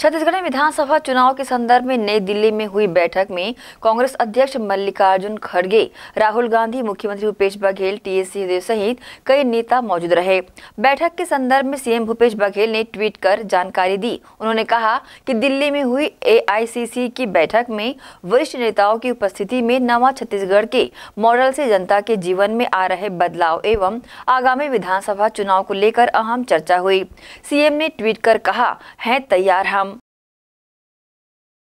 छत्तीसगढ़ विधानसभा चुनाव के संदर्भ में नई दिल्ली में हुई बैठक में कांग्रेस अध्यक्ष मल्लिकार्जुन खड़गे राहुल गांधी मुख्यमंत्री भूपेश बघेल टीएस सिंहदेव सहित कई नेता मौजूद रहे बैठक के संदर्भ में सीएम भूपेश बघेल ने ट्वीट कर जानकारी दी उन्होंने कहा कि दिल्ली में हुई ए की बैठक में वरिष्ठ नेताओं की उपस्थिति में नवा छत्तीसगढ़ के मॉडल ऐसी जनता के जीवन में आ रहे बदलाव एवं आगामी विधानसभा चुनाव को लेकर अहम चर्चा हुई सीएम ने ट्वीट कर कहा है तैयार हम